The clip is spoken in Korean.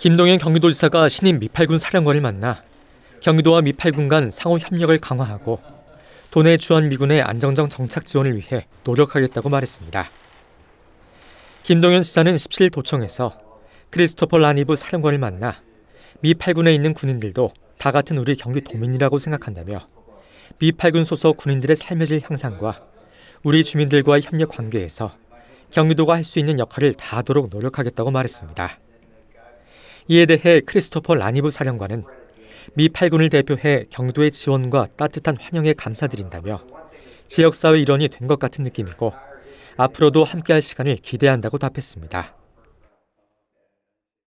김동현 경기도지사가 신임 미팔군 사령관을 만나 경기도와 미팔군 간 상호 협력을 강화하고 도내 주한미군의 안정적 정착 지원을 위해 노력하겠다고 말했습니다. 김동연 지사는 17일 도청에서 크리스토퍼 라니브 사령관을 만나 미 8군에 있는 군인들도 다 같은 우리 경기도민이라고 생각한다며 미 8군 소속 군인들의 삶의 질 향상과 우리 주민들과의 협력 관계에서 경기도가 할 수 있는 역할을 다하도록 노력하겠다고 말했습니다. 이에 대해 크리스토퍼 라니브 사령관은 미 8군을 대표해 경도의 지원과 따뜻한 환영에 감사드린다며 지역사회 일원이 된 것 같은 느낌이고 앞으로도 함께할 시간을 기대한다고 답했습니다.